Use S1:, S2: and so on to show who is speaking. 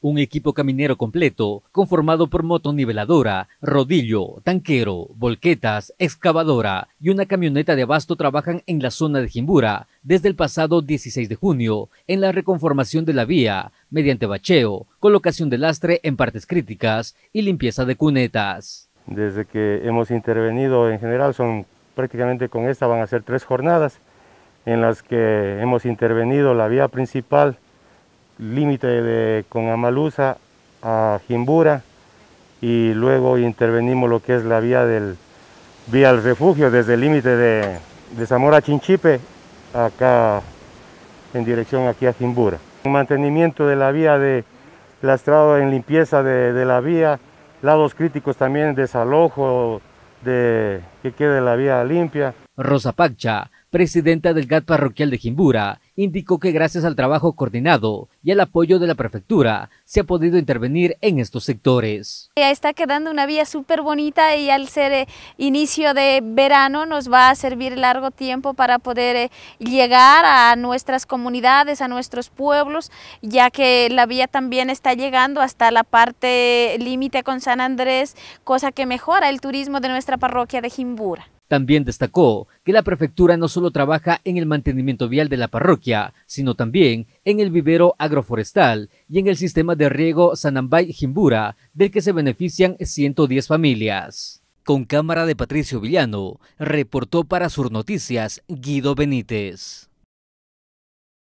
S1: Un equipo caminero completo, conformado por moto niveladora, rodillo, tanquero, volquetas, excavadora y una camioneta de abasto trabajan en la zona de Jimbura desde el pasado 16 de junio en la reconformación de la vía mediante bacheo, colocación de lastre en partes críticas y limpieza de cunetas.
S2: Desde que hemos intervenido en general son prácticamente con esta van a ser tres jornadas en las que hemos intervenido la vía principal, límite de, con Amalusa a Jimbura y luego intervenimos lo que es la vía del vía al refugio desde el límite de, Zamora a Chinchipe acá en dirección aquí a Jimbura. Un mantenimiento de la vía de lastrado en limpieza de, la vía, lados críticos también desalojo de que quede la vía limpia.
S1: Rosa Pacha, presidenta del GAT parroquial de Jimbura, indicó que gracias al trabajo coordinado y al apoyo de la prefectura se ha podido intervenir en estos sectores.
S3: Ya está quedando una vía súper bonita y al ser eh, inicio de verano nos va a servir largo tiempo para poder eh, llegar a nuestras comunidades, a nuestros pueblos, ya que la vía también está llegando hasta la parte límite con San Andrés, cosa que mejora el turismo de nuestra parroquia de Jimbura.
S1: También destacó que la prefectura no solo trabaja en el mantenimiento vial de la parroquia, sino también en el vivero agroforestal y en el sistema de riego Sanambay-Jimbura, del que se benefician 110 familias. Con cámara de Patricio Villano, reportó para Sur Noticias Guido Benítez.